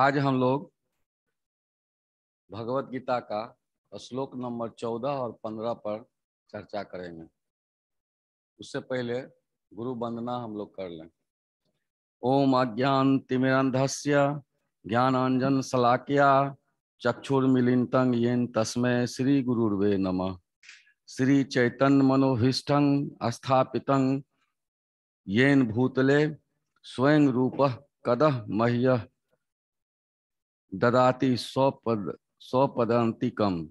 आज हम लोग भगवत गीता का श्लोक नंबर चौदह और पंद्रह पर चर्चा करेंगे उससे पहले गुरु वंदना हम लोग कर लें ओम अज्ञान तिमिरंधस्य ज्ञानांजन सलाकिया तंग येन तस्मय श्री गुरुर्वे नम श्री चैतन्य मनोभीष्ट स्थापित येन भूतले स्वयं रूप कद मह्य ददाति स्वपद स्वपदांतिकम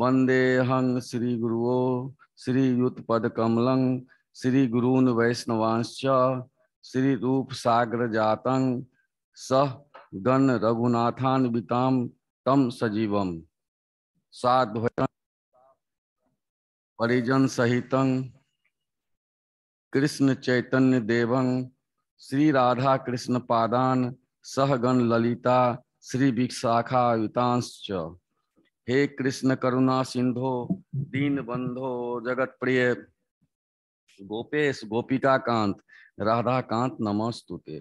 वंदेहं श्री गुरुओ श्री युतपद कमलं श्री गुरून वैष्णवांश श्री रूप सागर जातं सह गण विताम तम सजीवम साध्वयं परिजन सहित कृष्ण चैतन्य देवं श्री राधा कृष्ण पादान सहगण ललिता श्री भिक्षाखायुतांश्च हे कृष्ण करुणा सिंधो दीन बंधो जगत प्रिय गोपेश गोपिका कांत राधा कांत नमस्तुते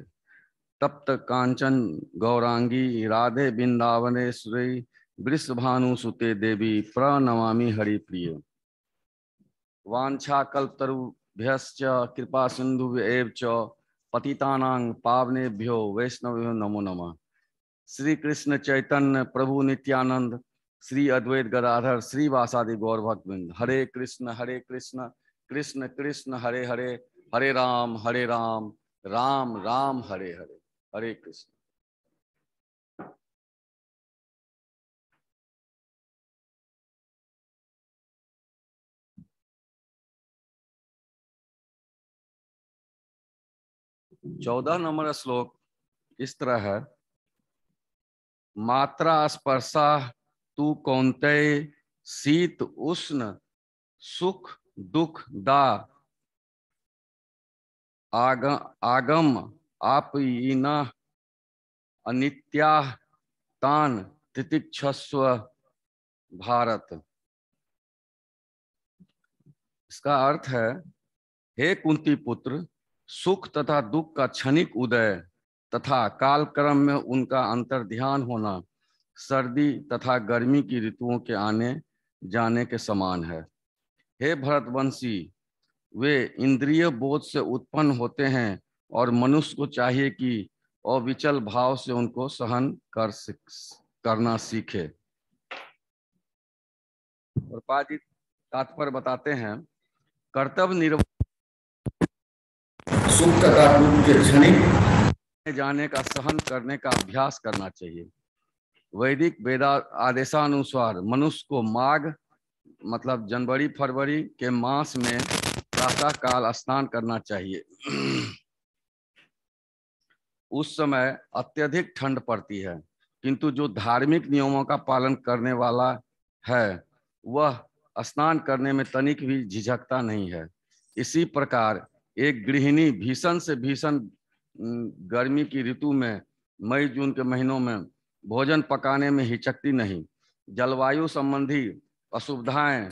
तप्त कांचन गौरांगी राधे बिंदावनेश्वरी वृषभानुसुते देवी प्रणमामि हरिप्रिय वाछाकुभ्य कृपा सिंधु पतितानां पावनेभ्यो वैष्णवभ्यो नमो नमः श्री कृष्ण चैतन्य प्रभु नित्यानंद श्री अद्वैत गदाधर श्री वासादि गौर भक्तबिंद हरे कृष्ण हरे कृष्ण कृष्ण कृष्ण हरे हरे हरे राम हरे राम राम राम हरे हरे हरे कृष्ण चौदह नंबर श्लोक इस तरह है मात्रा स्पर्शा तू कौंत शीत उष्ण सुख दुख दा आग, आगम आप इना अनित्या तान तितिक्षस्व भारत इसका अर्थ है हे कुंती पुत्र सुख तथा दुख का क्षणिक उदय तथा कालक्रम में उनका अंतर ध्यान होना सर्दी तथा गर्मी की ऋतुओं के आने जाने के समान है हे भरतवंशी वे इंद्रिय बोध से उत्पन्न होते हैं और मनुष्य को चाहिए कि अविचल भाव से उनको सहन कर करना सीखे जी तात्पर्य बताते हैं कर्तव्य निर्वाह सुख तथा के क्षणिक जाने का सहन करने का अभ्यास करना चाहिए वैदिक वेदा आदेशानुसार मनुष्य को माघ मतलब जनवरी फरवरी के मास में प्रातः काल स्नान करना चाहिए उस समय अत्यधिक ठंड पड़ती है किंतु जो धार्मिक नियमों का पालन करने वाला है वह स्नान करने में तनिक भी झिझकता नहीं है इसी प्रकार एक गृहिणी भीषण से भीषण गर्मी की ऋतु में मई जून के महीनों में भोजन पकाने में हिचकती नहीं जलवायु संबंधी असुविधाएं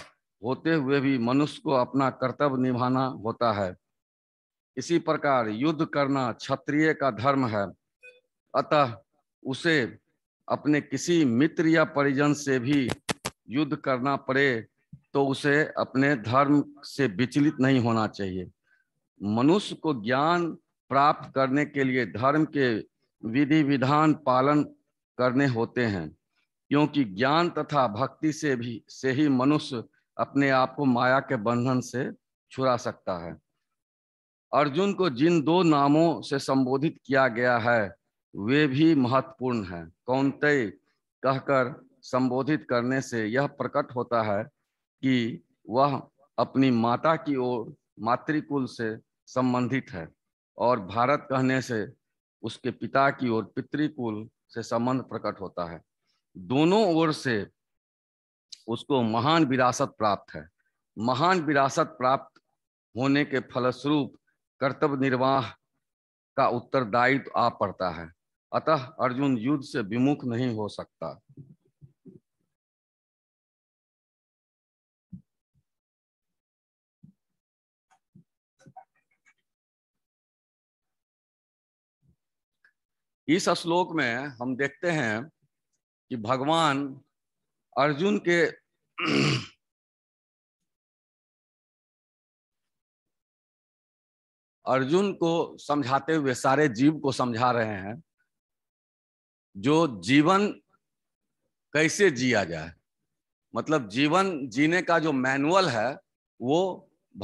होते हुए भी मनुष्य को अपना कर्तव्य निभाना होता है इसी प्रकार युद्ध करना क्षत्रिय का धर्म है अतः उसे अपने किसी मित्र या परिजन से भी युद्ध करना पड़े तो उसे अपने धर्म से विचलित नहीं होना चाहिए मनुष्य को ज्ञान प्राप्त करने के लिए धर्म के विधि विधान पालन करने होते हैं क्योंकि ज्ञान तथा भक्ति से भी से ही मनुष्य अपने आप को माया के बंधन से छुड़ा सकता है अर्जुन को जिन दो नामों से संबोधित किया गया है वे भी महत्वपूर्ण हैं कौनतय कहकर संबोधित करने से यह प्रकट होता है कि वह अपनी माता की ओर मातृकुल से संबंधित है और भारत कहने से उसके पिता की ओर पितृकुल से संबंध प्रकट होता है दोनों ओर से उसको महान विरासत प्राप्त है महान विरासत प्राप्त होने के फलस्वरूप कर्तव्य निर्वाह का उत्तरदायित्व आ पड़ता है अतः अर्जुन युद्ध से विमुख नहीं हो सकता इस श्लोक में हम देखते हैं कि भगवान अर्जुन के अर्जुन को समझाते हुए सारे जीव को समझा रहे हैं जो जीवन कैसे जिया जाए मतलब जीवन जीने का जो मैनुअल है वो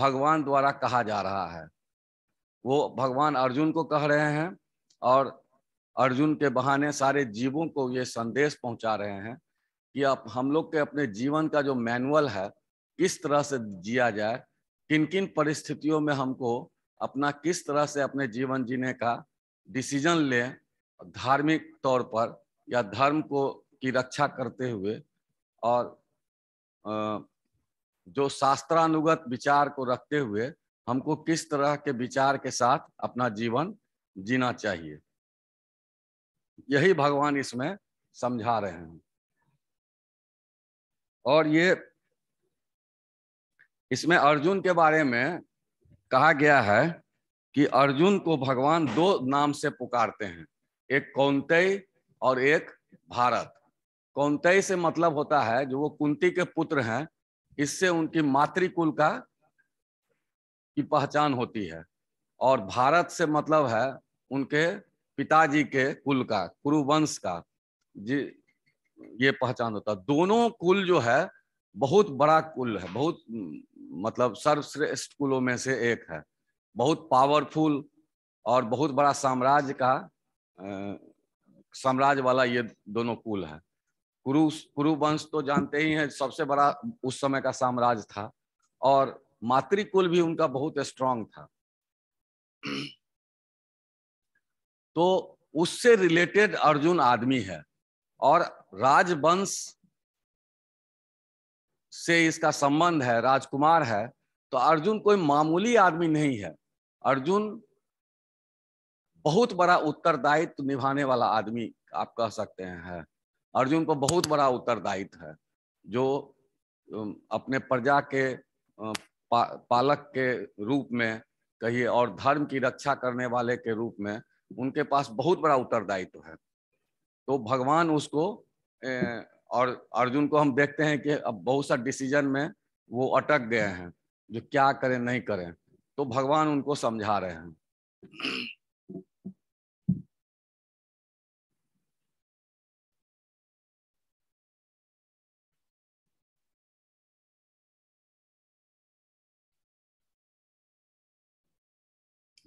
भगवान द्वारा कहा जा रहा है वो भगवान अर्जुन को कह रहे हैं और अर्जुन के बहाने सारे जीवों को ये संदेश पहुंचा रहे हैं कि आप हम लोग के अपने जीवन का जो मैनुअल है किस तरह से जिया जाए किन किन परिस्थितियों में हमको अपना किस तरह से अपने जीवन जीने का डिसीजन लें धार्मिक तौर पर या धर्म को की रक्षा करते हुए और जो शास्त्रानुगत विचार को रखते हुए हमको किस तरह के विचार के साथ अपना जीवन जीना चाहिए यही भगवान इसमें समझा रहे हैं और ये इसमें अर्जुन के बारे में कहा गया है कि अर्जुन को भगवान दो नाम से पुकारते हैं एक कौंतय और एक भारत कौंतय से मतलब होता है जो वो कुंती के पुत्र हैं इससे उनकी मातृकुल का की पहचान होती है और भारत से मतलब है उनके पिताजी के कुल का कुरुवंश का जी ये पहचान होता दोनों कुल जो है बहुत बड़ा कुल है बहुत मतलब सर्वश्रेष्ठ कुलों में से एक है बहुत पावरफुल और बहुत बड़ा साम्राज्य का साम्राज्य वाला ये दोनों कुल है कुरु कुरुवंश तो जानते ही हैं सबसे बड़ा उस समय का साम्राज्य था और मातृकुल भी उनका बहुत स्ट्रांग था तो उससे रिलेटेड अर्जुन आदमी है और राजवंश से इसका संबंध है राजकुमार है तो अर्जुन कोई मामूली आदमी नहीं है अर्जुन बहुत बड़ा उत्तरदायित्व निभाने वाला आदमी आप कह सकते हैं अर्जुन को बहुत बड़ा उत्तरदायित्व है जो अपने प्रजा के पा, पालक के रूप में कहिए और धर्म की रक्षा करने वाले के रूप में उनके पास बहुत बड़ा उत्तरदायित्व है तो भगवान उसको और अर्जुन को हम देखते हैं कि अब बहुत सा डिसीजन में वो अटक गए हैं जो क्या करें नहीं करें तो भगवान उनको समझा रहे हैं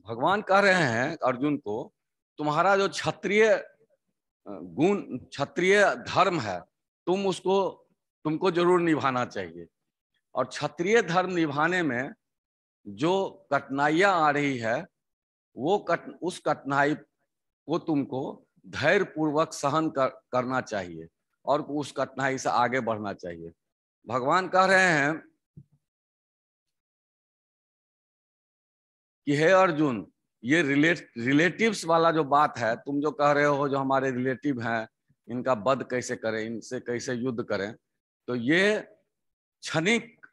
भगवान कह रहे हैं अर्जुन को तुम्हारा जो क्षत्रिय गुण क्षत्रिय धर्म है तुम उसको तुमको जरूर निभाना चाहिए और क्षत्रिय धर्म निभाने में जो कठिनाइयाँ आ रही है वो कट उस कठिनाई को तुमको धैर्य पूर्वक सहन कर, करना चाहिए और उस कठिनाई से आगे बढ़ना चाहिए भगवान कह रहे हैं कि हे अर्जुन ये रिलेट रिलेटिव्स वाला जो बात है तुम जो कह रहे हो जो हमारे रिलेटिव हैं इनका बद कैसे करें इनसे कैसे युद्ध करें तो ये क्षणिक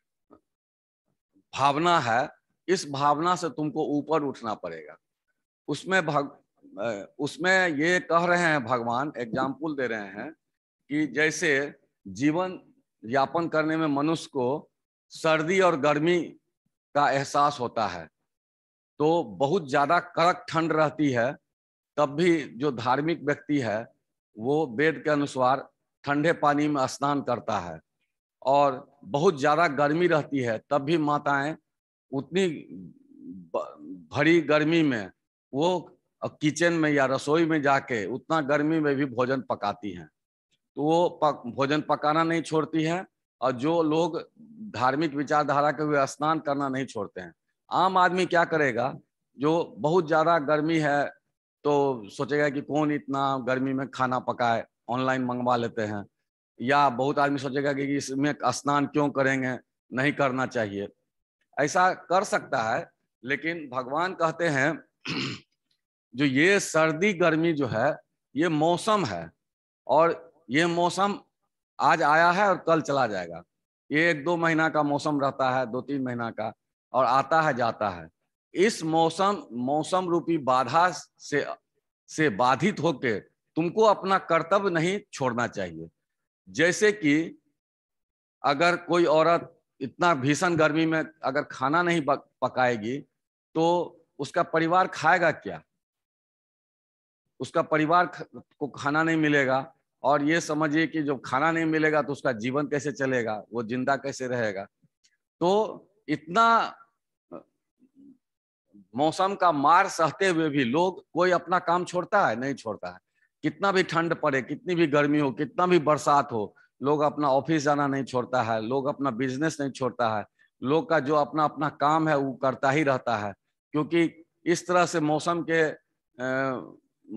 भावना है इस भावना से तुमको ऊपर उठना पड़ेगा उसमें भग उसमें ये कह रहे हैं भगवान एग्जाम्पल दे रहे हैं कि जैसे जीवन यापन करने में मनुष्य को सर्दी और गर्मी का एहसास होता है तो बहुत ज़्यादा कड़क ठंड रहती है तब भी जो धार्मिक व्यक्ति है वो वेद के अनुसार ठंडे पानी में स्नान करता है और बहुत ज़्यादा गर्मी रहती है तब भी माताएं उतनी भरी गर्मी में वो किचन में या रसोई में जाके उतना गर्मी में भी भोजन पकाती हैं तो वो पक, भोजन पकाना नहीं छोड़ती हैं और जो लोग धार्मिक विचारधारा के हुए स्नान करना नहीं छोड़ते हैं आम आदमी क्या करेगा जो बहुत ज़्यादा गर्मी है तो सोचेगा कि कौन इतना गर्मी में खाना पकाए ऑनलाइन मंगवा लेते हैं या बहुत आदमी सोचेगा कि इसमें स्नान क्यों करेंगे नहीं करना चाहिए ऐसा कर सकता है लेकिन भगवान कहते हैं जो ये सर्दी गर्मी जो है ये मौसम है और ये मौसम आज आया है और कल चला जाएगा ये एक दो महीना का मौसम रहता है दो तीन महीना का और आता है जाता है इस मौसम मौसम रूपी बाधा से से बाधित होकर तुमको अपना कर्तव्य नहीं छोड़ना चाहिए जैसे कि अगर कोई औरत इतना भीषण गर्मी में अगर खाना नहीं पकाएगी तो उसका परिवार खाएगा क्या उसका परिवार को खाना नहीं मिलेगा और ये समझिए कि जब खाना नहीं मिलेगा तो उसका जीवन कैसे चलेगा वो जिंदा कैसे रहेगा तो इतना मौसम का मार सहते हुए भी लोग कोई अपना काम छोड़ता है नहीं छोड़ता है कितना भी ठंड पड़े कितनी भी गर्मी हो कितना भी बरसात हो लोग अपना ऑफिस जाना नहीं छोड़ता है लोग अपना बिजनेस नहीं छोड़ता है लोग का जो अपना अपना काम है वो करता ही रहता है क्योंकि इस तरह से मौसम के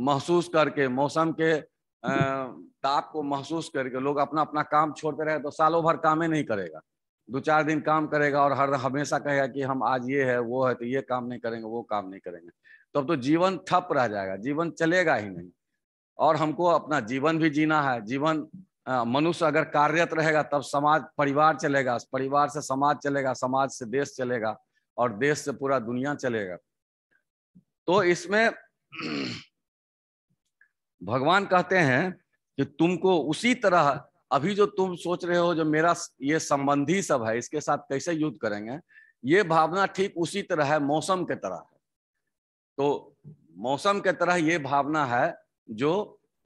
महसूस करके मौसम के ताप को महसूस करके लोग अपना अपना काम छोड़ते रहे तो सालों भर कामें नहीं करेगा दो चार दिन काम करेगा और हर हमेशा कहेगा कि हम आज ये है वो है तो ये काम नहीं करेंगे वो काम नहीं करेंगे तो अब तो जीवन ठप रह जाएगा जीवन चलेगा ही नहीं और हमको अपना जीवन भी जीना है जीवन मनुष्य अगर कार्यरत रहेगा तब समाज परिवार चलेगा परिवार से समाज चलेगा समाज से देश चलेगा और देश से पूरा दुनिया चलेगा तो इसमें भगवान कहते हैं कि तुमको उसी तरह अभी जो तुम सोच रहे हो जो मेरा ये संबंधी सब है इसके साथ कैसे युद्ध करेंगे ये भावना ठीक उसी तरह है मौसम के तरह है तो मौसम के तरह ये भावना है जो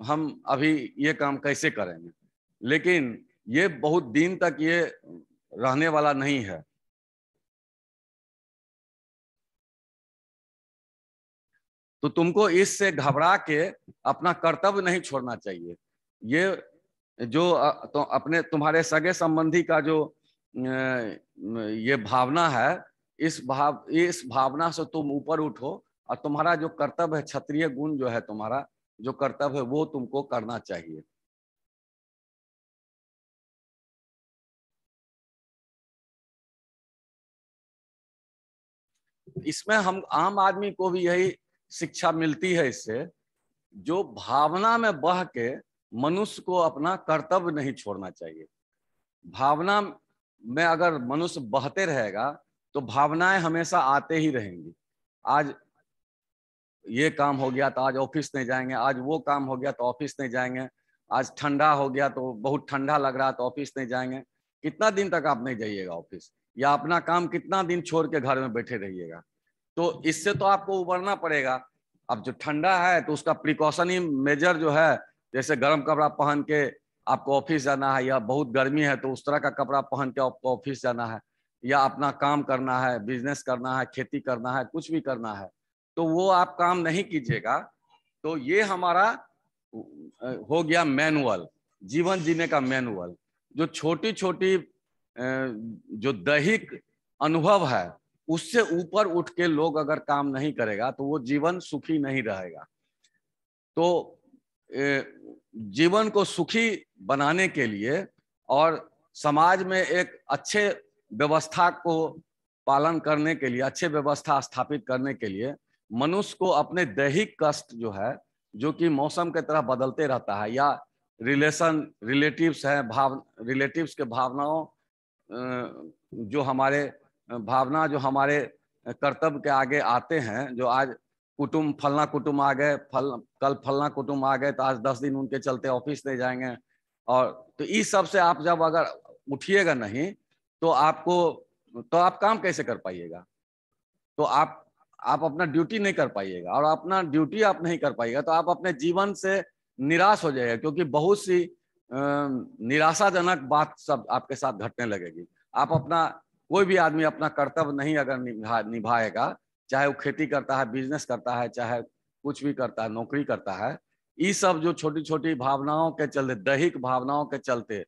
हम अभी ये काम कैसे करेंगे लेकिन ये बहुत दिन तक ये रहने वाला नहीं है तो तुमको इससे घबरा के अपना कर्तव्य नहीं छोड़ना चाहिए ये जो तो अपने तुम्हारे सगे संबंधी का जो ये भावना है इस भाव इस भावना से तुम ऊपर उठो और तुम्हारा जो कर्तव्य है क्षत्रिय गुण जो है तुम्हारा जो कर्तव्य है वो तुमको करना चाहिए इसमें हम आम आदमी को भी यही शिक्षा मिलती है इससे जो भावना में बह के मनुष्य को अपना कर्तव्य नहीं छोड़ना चाहिए भावना में अगर मनुष्य बहते रहेगा तो भावनाएं हमेशा आते ही रहेंगी आज ये काम हो गया तो आज ऑफिस नहीं जाएंगे आज वो काम हो गया तो ऑफिस नहीं जाएंगे आज ठंडा हो गया तो बहुत ठंडा लग रहा तो ऑफिस नहीं जाएंगे कितना दिन तक आप नहीं जाइएगा ऑफिस या अपना काम कितना दिन छोड़ के घर में बैठे रहिएगा तो इससे तो आपको उबरना पड़ेगा अब जो ठंडा है तो उसका प्रिकॉशन ही मेजर जो है जैसे गर्म कपड़ा पहन के आपको ऑफिस जाना है या बहुत गर्मी है तो उस तरह का कपड़ा पहन के आपको ऑफिस जाना है या अपना काम करना है बिजनेस करना है खेती करना है कुछ भी करना है तो वो आप काम नहीं कीजिएगा तो ये हमारा हो गया मैनुअल जीवन जीने का मैनुअल जो छोटी छोटी जो दैहिक अनुभव है उससे ऊपर उठ के लोग अगर काम नहीं करेगा तो वो जीवन सुखी नहीं रहेगा तो जीवन को सुखी बनाने के लिए और समाज में एक अच्छे व्यवस्था को पालन करने के लिए अच्छे व्यवस्था स्थापित करने के लिए मनुष्य को अपने दैहिक कष्ट जो है जो कि मौसम के तरह बदलते रहता है या रिलेशन रिलेटिव्स हैं भाव रिलेटिव्स के भावनाओं जो हमारे भावना जो हमारे कर्तव्य के आगे आते हैं जो आज कुटुम फलना कुटुम आ गए फल कल फलना कुटुम आ गए तो आज दस दिन उनके चलते ऑफिस नहीं जाएंगे और तो इस सब से आप जब अगर उठिएगा नहीं तो आपको तो आप काम कैसे कर पाइएगा तो आप आप अपना ड्यूटी नहीं कर पाइएगा और अपना ड्यूटी आप नहीं कर पाइएगा तो आप अपने जीवन से निराश हो जाएगा क्योंकि बहुत सी निराशाजनक बात सब आपके साथ घटने लगेगी आप अपना कोई भी आदमी अपना कर्तव्य नहीं अगर निभा निभाएगा चाहे वो खेती करता है बिजनेस करता है चाहे कुछ भी करता है नौकरी करता है ये सब जो छोटी छोटी भावनाओं के चलते दैहिक भावनाओं के चलते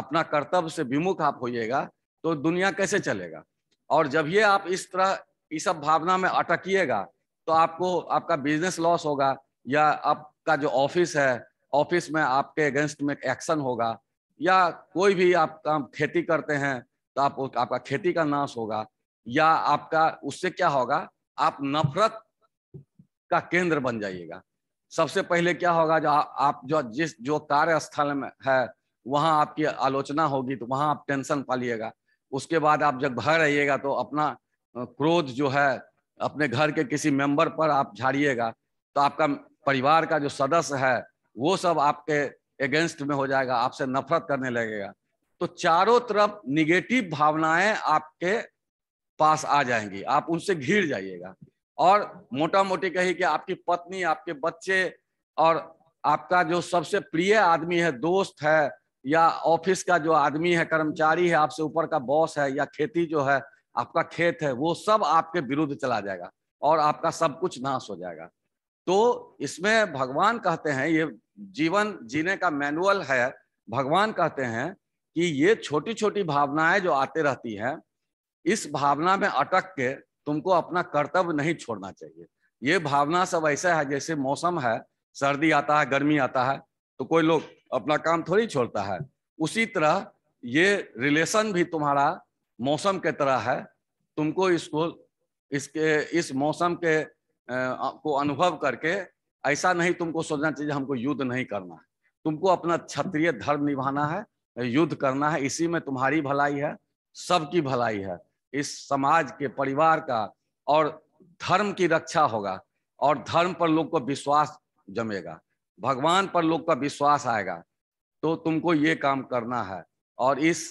अपना कर्तव्य से विमुख आप होइएगा तो दुनिया कैसे चलेगा और जब ये आप इस तरह इस सब भावना में अटकिएगा तो आपको आपका बिजनेस लॉस होगा या आपका जो ऑफिस है ऑफिस में आपके अगेंस्ट में एक्शन होगा या कोई भी आप काम खेती करते हैं तो आप आपका खेती का नाश होगा या आपका उससे क्या होगा आप नफरत का केंद्र बन जाइएगा सबसे पहले क्या होगा जो आप जो जिस जो कार्य स्थल में है वहां आपकी आलोचना होगी तो वहां आप टेंशन पालिएगा उसके बाद आप जब घर आइएगा तो अपना क्रोध जो है अपने घर के किसी मेंबर पर आप झाड़िएगा तो आपका परिवार का जो सदस्य है वो सब आपके अगेंस्ट में हो जाएगा आपसे नफरत करने लगेगा तो चारों तरफ निगेटिव भावनाएं आपके पास आ जाएंगी आप उनसे घिर जाइएगा और मोटा मोटी कही कि आपकी पत्नी आपके बच्चे और आपका जो सबसे प्रिय आदमी है दोस्त है या ऑफिस का जो आदमी है कर्मचारी है आपसे ऊपर का बॉस है या खेती जो है आपका खेत है वो सब आपके विरुद्ध चला जाएगा और आपका सब कुछ नाश हो जाएगा तो इसमें भगवान कहते हैं ये जीवन जीने का मैनुअल है भगवान कहते हैं कि ये छोटी छोटी भावनाएं जो आते रहती हैं इस भावना में अटक के तुमको अपना कर्तव्य नहीं छोड़ना चाहिए ये भावना सब ऐसा है जैसे मौसम है सर्दी आता है गर्मी आता है तो कोई लोग अपना काम थोड़ी छोड़ता है उसी तरह ये रिलेशन भी तुम्हारा मौसम के तरह है तुमको इसको इसके इस मौसम के आ, को अनुभव करके ऐसा नहीं तुमको सोचना चाहिए हमको युद्ध नहीं करना है तुमको अपना क्षत्रिय धर्म निभाना है युद्ध करना है इसी में तुम्हारी भलाई है सबकी भलाई है इस समाज के परिवार का और धर्म की रक्षा होगा और धर्म पर लोग को विश्वास जमेगा भगवान पर लोग का विश्वास आएगा तो तुमको ये काम करना है और इस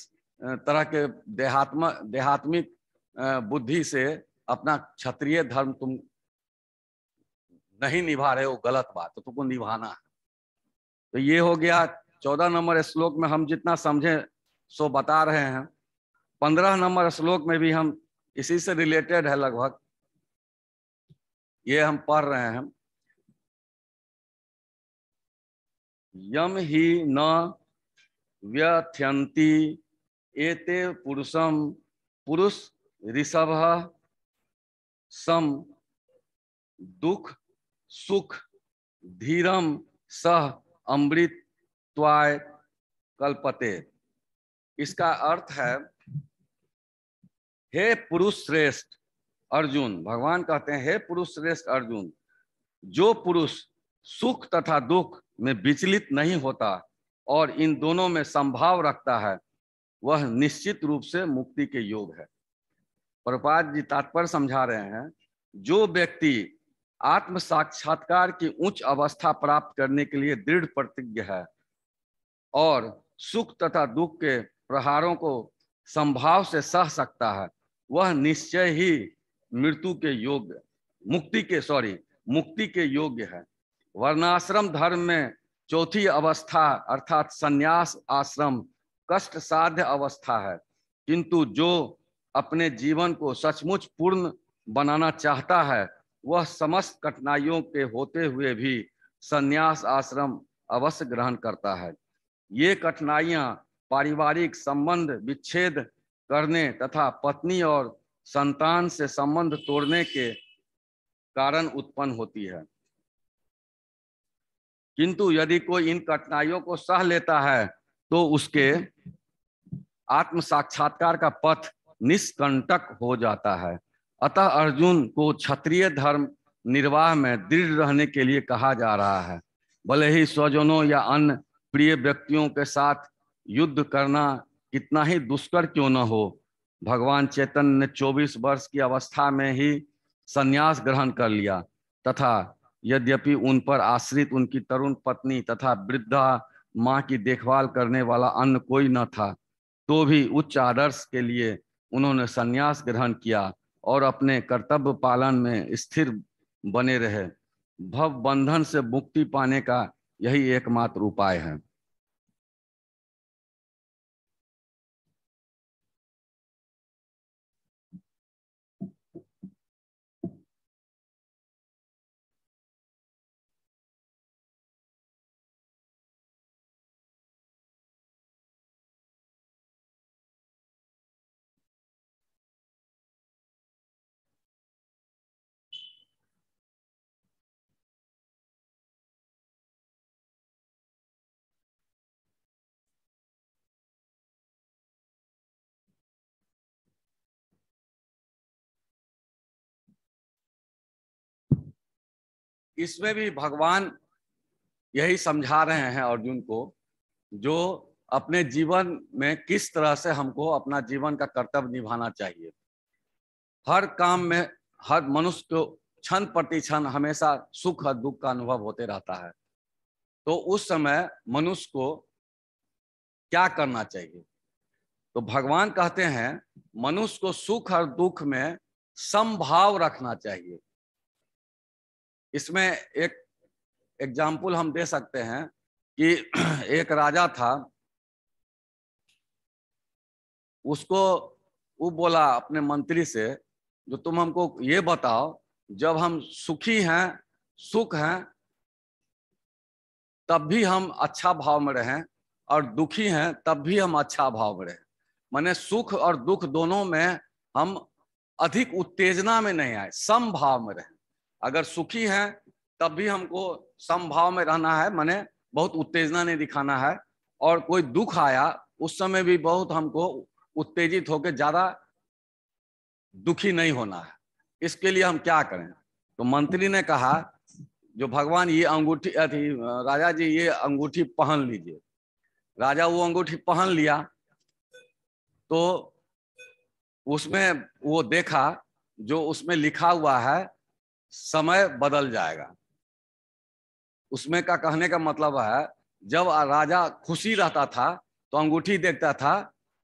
तरह के देहात्म देहात्मिक बुद्धि से अपना क्षत्रिय धर्म तुम नहीं निभा रहे हो गलत बात तो तुमको निभाना है तो ये हो गया चौदह नंबर श्लोक में हम जितना समझे सो बता रहे हैं पंद्रह नंबर श्लोक में भी हम इसी से रिलेटेड है लगभग ये हम पढ़ रहे हैं यम ही न व्यथ्यंती एते पुरुषम पुरुष ऋषभ सम दुख सुख धीरम सह अमृत त्वाय कल्पते इसका अर्थ है हे पुरुष श्रेष्ठ अर्जुन भगवान कहते हैं हे पुरुष श्रेष्ठ अर्जुन जो पुरुष सुख तथा दुख में विचलित नहीं होता और इन दोनों में संभाव रखता है वह निश्चित रूप से मुक्ति के योग है प्रपात जी तात्पर्य समझा रहे हैं जो व्यक्ति आत्म साक्षात्कार की उच्च अवस्था प्राप्त करने के लिए दृढ़ प्रतिज्ञ है और सुख तथा दुख के प्रहारों को संभाव से सह सकता है वह निश्चय ही मृत्यु के योग्य मुक्ति के सॉरी मुक्ति के योग्य है वर्णाश्रम धर्म में चौथी अवस्था अर्थात सन्यास आश्रम कष्ट साध्य अवस्था है किंतु जो अपने जीवन को सचमुच पूर्ण बनाना चाहता है वह समस्त कठिनाइयों के होते हुए भी संन्यास आश्रम अवश्य ग्रहण करता है ये कठिनाइया पारिवारिक संबंध विच्छेद करने तथा पत्नी और संतान से संबंध तोड़ने के कारण उत्पन्न होती है किंतु यदि कोई इन कठिनाइयों को सह लेता है तो उसके आत्म साक्षात्कार का पथ निष्कंटक हो जाता है अतः अर्जुन को क्षत्रिय धर्म निर्वाह में दृढ़ रहने के लिए कहा जा रहा है भले ही स्वजनों या अन्य प्रिय व्यक्तियों के साथ युद्ध करना कितना ही दुष्कर क्यों न हो भगवान चेतन ने 24 वर्ष की अवस्था में ही संन्यास ग्रहण कर लिया तथा यद्यपि उन पर आश्रित उनकी तरुण पत्नी तथा वृद्धा माँ की देखभाल करने वाला अन्य कोई न था तो भी उच्च आदर्श के लिए उन्होंने संन्यास ग्रहण किया और अपने कर्तव्य पालन में स्थिर बने रहे भव बंधन से मुक्ति पाने का यही एकमात्र उपाय है इसमें भी भगवान यही समझा रहे हैं अर्जुन को जो अपने जीवन में किस तरह से हमको अपना जीवन का कर्तव्य निभाना चाहिए हर काम में हर मनुष्य को क्षण प्रति क्षण हमेशा सुख और दुख का अनुभव होते रहता है तो उस समय मनुष्य को क्या करना चाहिए तो भगवान कहते हैं मनुष्य को सुख और दुख में समभाव रखना चाहिए इसमें एक एग्जाम्पल हम दे सकते हैं कि एक राजा था उसको वो बोला अपने मंत्री से जो तुम हमको ये बताओ जब हम सुखी हैं सुख हैं तब भी हम अच्छा भाव में रहें और दुखी हैं तब भी हम अच्छा भाव में रहें माने सुख और दुख दोनों में हम अधिक उत्तेजना में नहीं आए सम भाव में रहें अगर सुखी है तब भी हमको समभाव में रहना है मैंने बहुत उत्तेजना नहीं दिखाना है और कोई दुख आया उस समय भी बहुत हमको उत्तेजित होकर ज्यादा दुखी नहीं होना है इसके लिए हम क्या करें तो मंत्री ने कहा जो भगवान ये अंगूठी अति राजा जी ये अंगूठी पहन लीजिए राजा वो अंगूठी पहन लिया तो उसमें वो देखा जो उसमें लिखा हुआ है समय बदल जाएगा उसमें का कहने का मतलब है जब राजा खुशी रहता था तो अंगूठी देखता था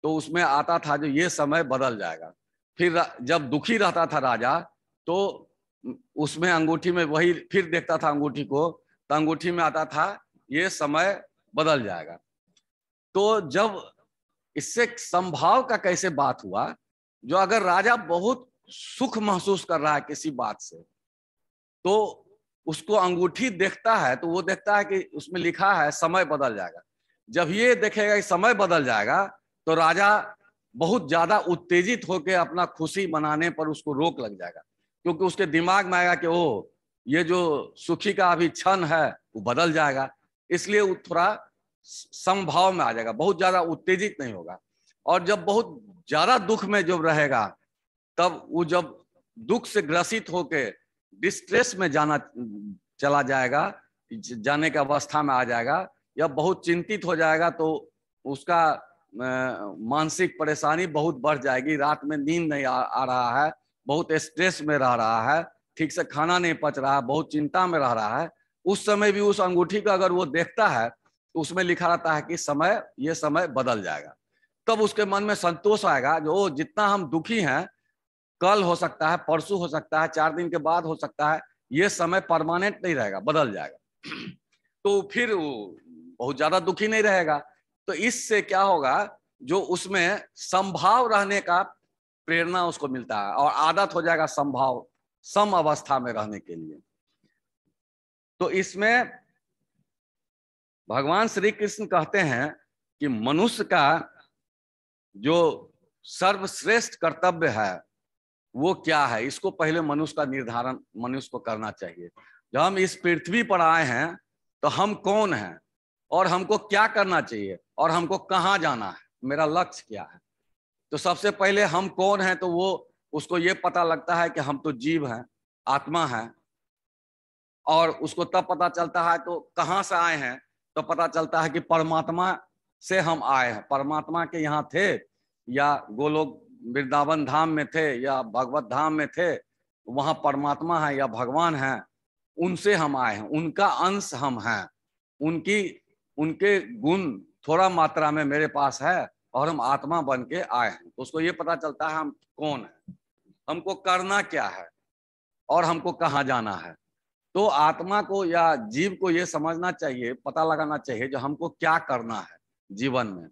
तो उसमें आता था जो ये समय बदल जाएगा फिर जब दुखी रहता था राजा तो उसमें अंगूठी में वही फिर देखता था अंगूठी को तो अंगूठी में आता था ये समय बदल जाएगा तो जब इससे संभाव का कैसे बात हुआ जो अगर राजा बहुत सुख महसूस कर रहा है किसी बात से तो उसको अंगूठी देखता है तो वो देखता है कि उसमें लिखा है समय बदल जाएगा जब ये देखेगा कि समय बदल जाएगा तो राजा बहुत ज्यादा उत्तेजित होकर अपना खुशी मनाने पर उसको रोक लग जाएगा क्योंकि उसके दिमाग में आएगा कि ओह ये जो सुखी का अभी क्षण है वो बदल जाएगा इसलिए वो थोड़ा संभाव में आ जाएगा बहुत ज्यादा उत्तेजित नहीं होगा और जब बहुत ज्यादा दुख में जब रहेगा तब वो जब दुख से ग्रसित होकर डिस्ट्रेस में जाना चला जाएगा जाने के अवस्था में आ जाएगा या बहुत चिंतित हो जाएगा तो उसका मानसिक परेशानी बहुत बढ़ जाएगी रात में नींद नहीं आ, आ रहा है बहुत स्ट्रेस में रह रहा है ठीक से खाना नहीं पच रहा है बहुत चिंता में रह रहा है उस समय भी उस अंगूठी का अगर वो देखता है तो उसमें लिखा रहता है कि समय ये समय बदल जाएगा तब उसके मन में संतोष आएगा जो जितना हम दुखी हैं कल हो सकता है परसों हो सकता है चार दिन के बाद हो सकता है ये समय परमानेंट नहीं रहेगा बदल जाएगा तो फिर बहुत ज्यादा दुखी नहीं रहेगा तो इससे क्या होगा जो उसमें संभाव रहने का प्रेरणा उसको मिलता है और आदत हो जाएगा संभाव सम अवस्था में रहने के लिए तो इसमें भगवान श्री कृष्ण कहते हैं कि मनुष्य का जो सर्वश्रेष्ठ कर्तव्य है वो क्या है इसको पहले मनुष्य का निर्धारण मनुष्य को करना चाहिए जब हम इस पृथ्वी पर आए हैं तो हम कौन हैं और हमको क्या करना चाहिए और हमको कहाँ जाना है मेरा लक्ष्य क्या है तो सबसे पहले हम कौन हैं तो वो उसको ये पता लगता है कि हम तो जीव हैं आत्मा है और उसको तब पता चलता है तो कहाँ से आए हैं तो पता चलता है कि परमात्मा से हम आए हैं परमात्मा के यहाँ थे या गोलोक वृंदावन धाम में थे या भगवत धाम में थे वहां परमात्मा है या भगवान है उनसे हम आए हैं उनका अंश हम हैं उनकी उनके गुण थोड़ा मात्रा में मेरे पास है और हम आत्मा बन के आए हैं तो उसको ये पता चलता है हम कौन है हमको करना क्या है और हमको कहाँ जाना है तो आत्मा को या जीव को ये समझना चाहिए पता लगाना चाहिए जो हमको क्या करना है जीवन में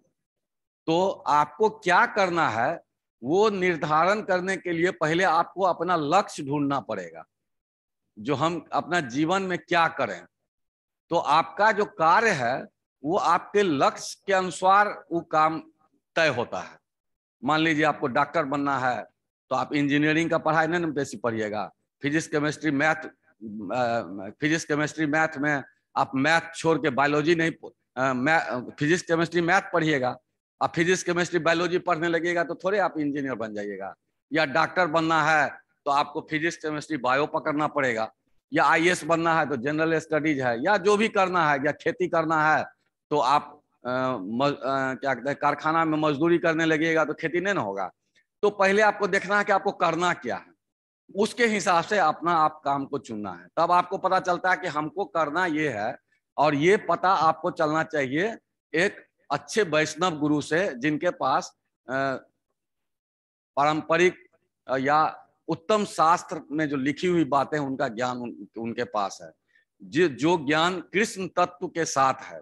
तो आपको क्या करना है वो निर्धारण करने के लिए पहले आपको अपना लक्ष्य ढूंढना पड़ेगा जो हम अपना जीवन में क्या करें तो आपका जो कार्य है वो आपके लक्ष्य के अनुसार वो काम तय होता है मान लीजिए आपको डॉक्टर बनना है तो आप इंजीनियरिंग का पढ़ाई नहीं बेसी पढ़िएगा physics chemistry math physics chemistry math में आप मैथ छोड़ के बायोलॉजी नहीं फिजिक्स केमिस्ट्री मैथ पढ़िएगा आप फिजिक्स केमिस्ट्री बायोलॉजी पढ़ने लगेगा तो थोड़े आप इंजीनियर बन जाइएगा या डॉक्टर बनना है तो आपको फिजिक्स केमिस्ट्री बायो पकड़ना पड़ेगा या आई बनना है तो जनरल स्टडीज है या जो भी करना है या खेती करना है तो आप आ, म, आ, क्या कहते हैं कारखाना में मजदूरी करने लगेगा तो खेती नहीं ना होगा तो पहले आपको देखना है कि आपको करना क्या है उसके हिसाब से अपना आप काम को चुनना है तब आपको पता चलता है कि हमको करना ये है और ये पता आपको चलना चाहिए एक अच्छे वैष्णव गुरु से जिनके पास पारंपरिक या उत्तम शास्त्र में जो लिखी हुई बातें उनका ज्ञान उनके पास है जो जो ज्ञान कृष्ण तत्व के साथ है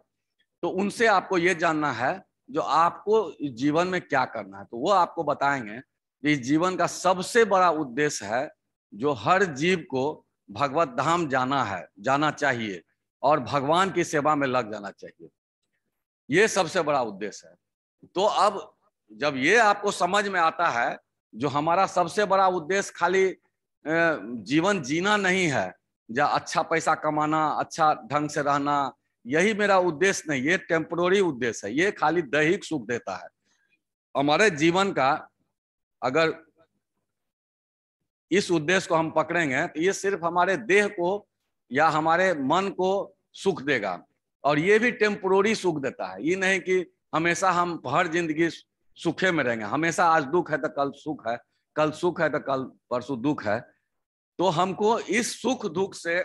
तो उनसे आपको ये जानना है जो आपको जीवन में क्या करना है तो वो आपको बताएंगे कि जीवन का सबसे बड़ा उद्देश्य है जो हर जीव को भगवत धाम जाना है जाना चाहिए और भगवान की सेवा में लग जाना चाहिए ये सबसे बड़ा उद्देश्य है तो अब जब ये आपको समझ में आता है जो हमारा सबसे बड़ा उद्देश्य खाली जीवन जीना नहीं है या अच्छा पैसा कमाना अच्छा ढंग से रहना यही मेरा उद्देश्य नहीं ये टेम्पररी उद्देश्य है ये खाली दैहिक सुख देता है हमारे जीवन का अगर इस उद्देश्य को हम पकड़ेंगे तो ये सिर्फ हमारे देह को या हमारे मन को सुख देगा और ये भी टेम्पोरी सुख देता है ये नहीं कि हमेशा हम हर जिंदगी सुखे में रहेंगे हमेशा आज दुख है तो कल सुख है कल सुख है तो कल परसों दुख है तो हमको इस सुख दुख से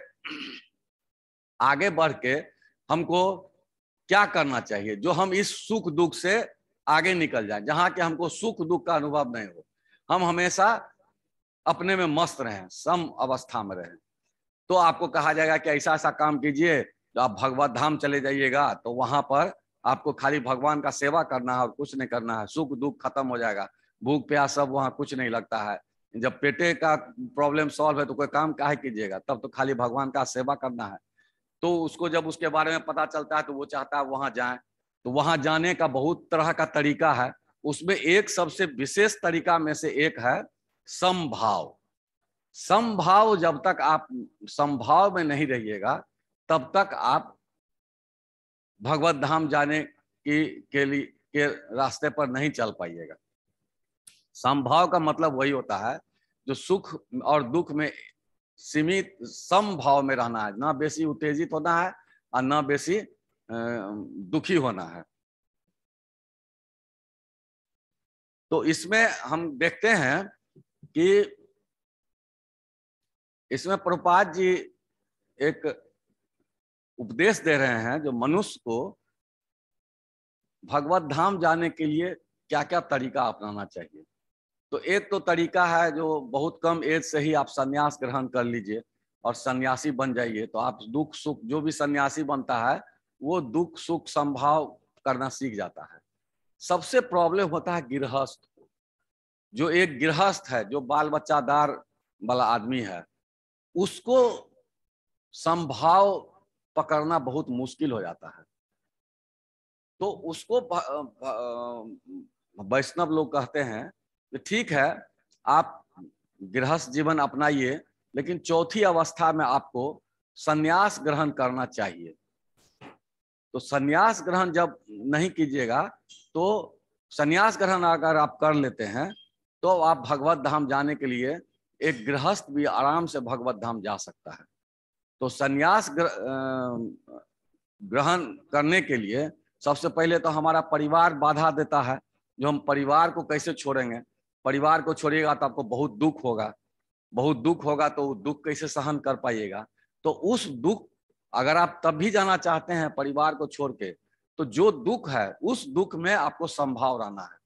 आगे बढ़ के हमको क्या करना चाहिए जो हम इस सुख दुख से आगे निकल जाए जहाँ के हमको सुख दुख का अनुभव नहीं हो हम हमेशा अपने में मस्त रहें सम अवस्था में रहें तो आपको कहा जाएगा कि ऐसा ऐसा काम कीजिए तो आप भगवत धाम चले जाइएगा तो वहां पर आपको खाली भगवान का सेवा करना है और कुछ नहीं करना है सुख दुख खत्म हो जाएगा भूख प्यास सब वहाँ कुछ नहीं लगता है जब पेटे का प्रॉब्लम सॉल्व है तो कोई काम काहे कीजिएगा तब तो खाली भगवान का सेवा करना है तो उसको जब उसके बारे में पता चलता है तो वो चाहता है वहां जाए तो वहां जाने का बहुत तरह का तरीका है उसमें एक सबसे विशेष तरीका में से एक है संभाव संभाव जब तक आप संभाव में नहीं रहिएगा तब तक आप भगवत धाम जाने की के लिए के रास्ते पर नहीं चल पाइएगा संभाव का मतलब वही होता है जो सुख और दुख में सीमित समभाव में रहना है ना बेसी उत्तेजित होना है और ना बेसी दुखी होना है तो इसमें हम देखते हैं कि इसमें प्रपात जी एक उपदेश दे रहे हैं जो मनुष्य को भगवत धाम जाने के लिए क्या क्या तरीका अपनाना चाहिए तो एक तो तरीका है जो बहुत कम एज से ही आप सन्यास ग्रहण कर लीजिए और सन्यासी बन जाइए तो आप दुख सुख जो भी सन्यासी बनता है वो दुख सुख संभाव करना सीख जाता है सबसे प्रॉब्लम होता है गृहस्थ को जो एक गृहस्थ है जो बाल बच्चादार वाला आदमी है उसको संभाव पकड़ना बहुत मुश्किल हो जाता है तो उसको वैष्णव लोग कहते हैं कि ठीक है आप गृहस्थ जीवन अपनाइए लेकिन चौथी अवस्था में आपको सन्यास ग्रहण करना चाहिए तो सन्यास ग्रहण जब नहीं कीजिएगा तो सन्यास ग्रहण अगर आप कर लेते हैं तो आप भगवत धाम जाने के लिए एक गृहस्थ भी आराम से भगवत धाम जा सकता है तो संन्यास ग्रहण करने के लिए सबसे पहले तो हमारा परिवार बाधा देता है जो हम परिवार को कैसे छोड़ेंगे परिवार को छोड़िएगा तो आपको बहुत दुख होगा बहुत दुख होगा तो दुख कैसे सहन कर पाइएगा तो उस दुख अगर आप तब भी जाना चाहते हैं परिवार को छोड़ के तो जो दुख है उस दुख में आपको संभाव रहना है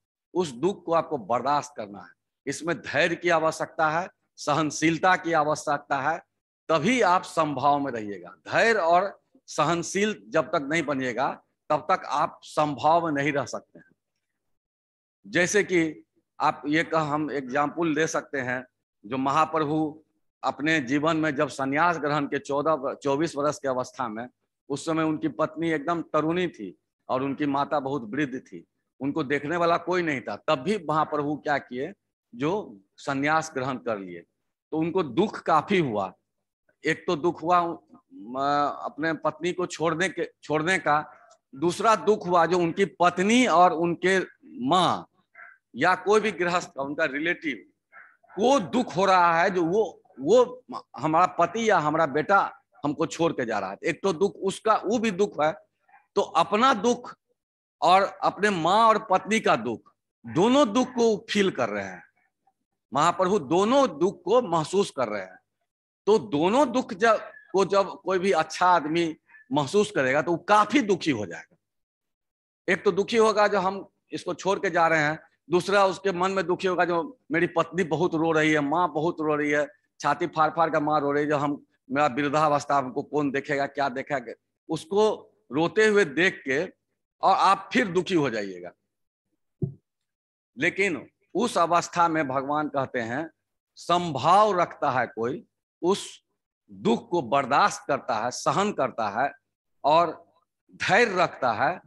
उस दुख को आपको बर्दाश्त करना है इसमें धैर्य की आवश्यकता है सहनशीलता की आवश्यकता है तभी आप संभाव में रहिएगा धैर्य और सहनशील जब तक नहीं बनिएगा तब तक आप संभाव में नहीं रह सकते हैं जैसे कि आप ये कह हम एग्जाम्पल दे सकते हैं जो महाप्रभु अपने जीवन में जब संन्यास ग्रहण के चौदह चौबीस वर्ष की अवस्था में उस समय उनकी पत्नी एकदम तरुणी थी और उनकी माता बहुत वृद्ध थी उनको देखने वाला कोई नहीं था तब भी महाप्रभु क्या किए जो संन्यास ग्रहण कर लिए तो उनको दुख काफी हुआ एक तो दुख हुआ अपने पत्नी को छोड़ने के छोड़ने का दूसरा दुख हुआ जो उनकी पत्नी और उनके माँ या कोई भी गृहस्थ उनका रिलेटिव को दुख हो रहा है जो वो वो हमारा पति या हमारा बेटा हमको छोड़ के जा रहा है एक तो दुख उसका वो भी दुख है तो अपना दुख और अपने माँ और पत्नी का दुख दोनों दुख को फील कर रहे हैं महाप्रभु दोनों दुख को महसूस कर रहे हैं तो दोनों दुख जब को जब कोई भी अच्छा आदमी महसूस करेगा तो वो काफी दुखी हो जाएगा एक तो दुखी होगा जो हम इसको छोड़ के जा रहे हैं दूसरा उसके मन में दुखी होगा जो मेरी पत्नी बहुत रो रही है माँ बहुत रो रही है छाती फाड़ फाड़ का माँ रो रही है जो हम मेरा वृद्धावस्था हमको कौन देखेगा क्या देखेगा उसको रोते हुए देख के और आप फिर दुखी हो जाइएगा लेकिन उस अवस्था में भगवान कहते हैं संभाव रखता है कोई उस दुख को बर्दाश्त करता है सहन करता है और धैर्य रखता है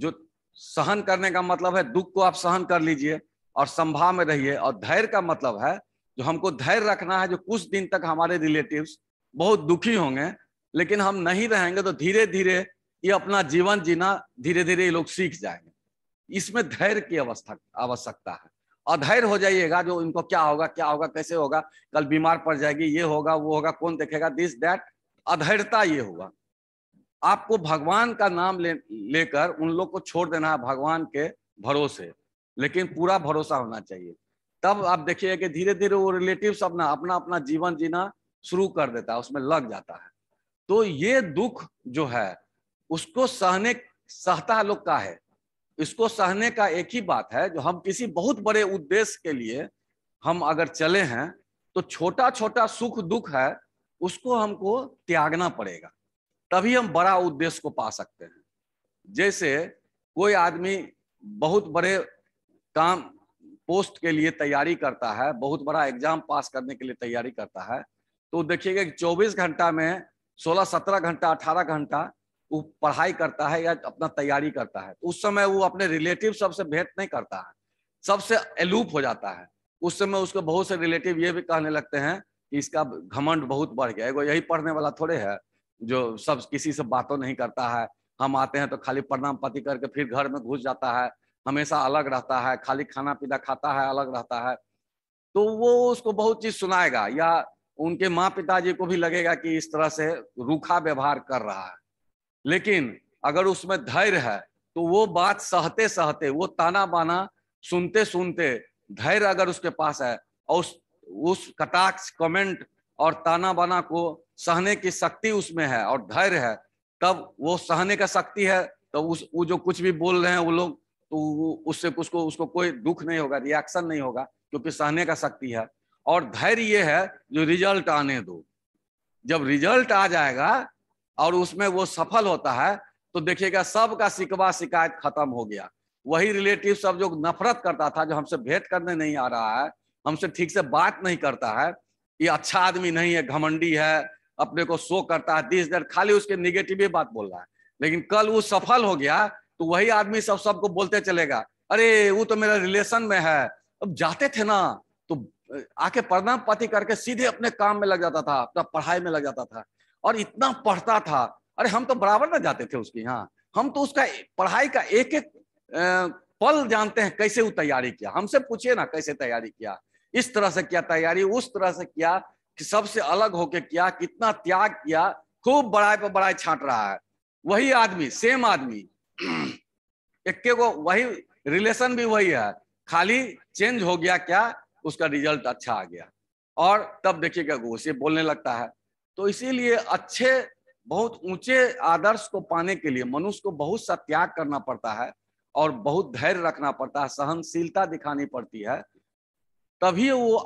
जो सहन करने का मतलब है दुख को आप सहन कर लीजिए और संभाव में रहिए और धैर्य का मतलब है जो हमको धैर्य रखना है जो कुछ दिन तक हमारे रिलेटिव्स बहुत दुखी होंगे लेकिन हम नहीं रहेंगे तो धीरे धीरे ये अपना जीवन जीना धीरे धीरे ये लोग सीख जाएंगे इसमें धैर्य की अवस्था आवश्यकता है अधैर हो जाइएगा जो इनको क्या होगा क्या होगा कैसे होगा कल बीमार पड़ जाएगी ये होगा वो होगा कौन देखेगा दिस दैट अधैर्यता ये होगा आपको भगवान का नाम ले लेकर उन लोग को छोड़ देना है भगवान के भरोसे लेकिन पूरा भरोसा होना चाहिए तब आप देखिए कि धीरे धीरे वो रिलेटिव अपना अपना अपना जीवन जीना शुरू कर देता है उसमें लग जाता है तो ये दुख जो है उसको सहने सहता लोग का है इसको सहने का एक ही बात है जो हम किसी बहुत बड़े उद्देश्य के लिए हम अगर चले हैं तो छोटा छोटा सुख दुख है उसको हमको त्यागना पड़ेगा तभी हम बड़ा उद्देश्य को पा सकते हैं जैसे कोई आदमी बहुत बड़े काम पोस्ट के लिए तैयारी करता है बहुत बड़ा एग्जाम पास करने के लिए तैयारी करता है तो देखिएगा कि 24 घंटा में 16 17 घंटा 18 घंटा वो पढ़ाई करता है या अपना तैयारी करता है उस समय वो अपने रिलेटिव सबसे भेंट नहीं करता है सबसे एलूप हो जाता है उस समय उसको बहुत से रिलेटिव ये भी कहने लगते हैं कि इसका घमंड बहुत बढ़ गया एगो यही पढ़ने वाला थोड़े है जो सब किसी से बातों नहीं करता है हम आते हैं तो खाली प्रणाम पाती करके फिर घर में घुस जाता है हमेशा अलग रहता है खाली खाना पीना खाता है अलग रहता है तो वो उसको बहुत चीज सुनाएगा या उनके माँ पिताजी को भी लगेगा कि इस तरह से रूखा व्यवहार कर रहा है लेकिन अगर उसमें धैर्य है तो वो बात सहते सहते वो ताना बाना सुनते सुनते धैर्य अगर उसके पास है और उस उस कटाक्ष कमेंट और ताना बाना को सहने की शक्ति उसमें है और धैर्य है तब वो सहने का शक्ति है तो उस वो जो कुछ भी बोल रहे हैं वो लोग तो उससे उसको उसको कोई दुख नहीं होगा रिएक्शन नहीं होगा क्योंकि सहने का शक्ति है और धैर्य ये है जो रिजल्ट आने दो जब रिजल्ट आ जाएगा और उसमें वो सफल होता है तो देखिएगा सबका सिकवा शिकायत खत्म हो गया वही रिलेटिव सब जो नफरत करता था जो हमसे भेंट करने नहीं आ रहा है हमसे ठीक से बात नहीं करता है ये अच्छा आदमी नहीं है घमंडी है अपने को शो करता है दिस दर खाली उसके निगेटिव ही बात बोल रहा है लेकिन कल वो सफल हो गया तो वही आदमी सब सबको बोलते चलेगा अरे वो तो मेरा रिलेशन में है अब जाते थे ना तो आके प्रणाम पाती करके सीधे अपने काम में लग जाता था अपना पढ़ाई में लग जाता था और इतना पढ़ता था अरे हम तो बराबर ना जाते थे उसके यहाँ हम तो उसका पढ़ाई का एक एक पल जानते हैं कैसे वो तैयारी किया हमसे पूछिए ना कैसे तैयारी किया इस तरह से किया तैयारी उस तरह से किया कि सबसे अलग होके किया कितना त्याग किया खूब बड़ाई पर बड़ाई छाट रहा है वही आदमी सेम आदमी इक्के को वही रिलेशन भी वही है खाली चेंज हो गया क्या उसका रिजल्ट अच्छा आ गया और तब देखिएगा वो उसे बोलने लगता है तो इसीलिए अच्छे बहुत ऊंचे आदर्श को पाने के लिए मनुष्य को बहुत सा त्याग करना पड़ता है और बहुत धैर्य रखना पड़ता है सहनशीलता दिखानी पड़ती है तभी वो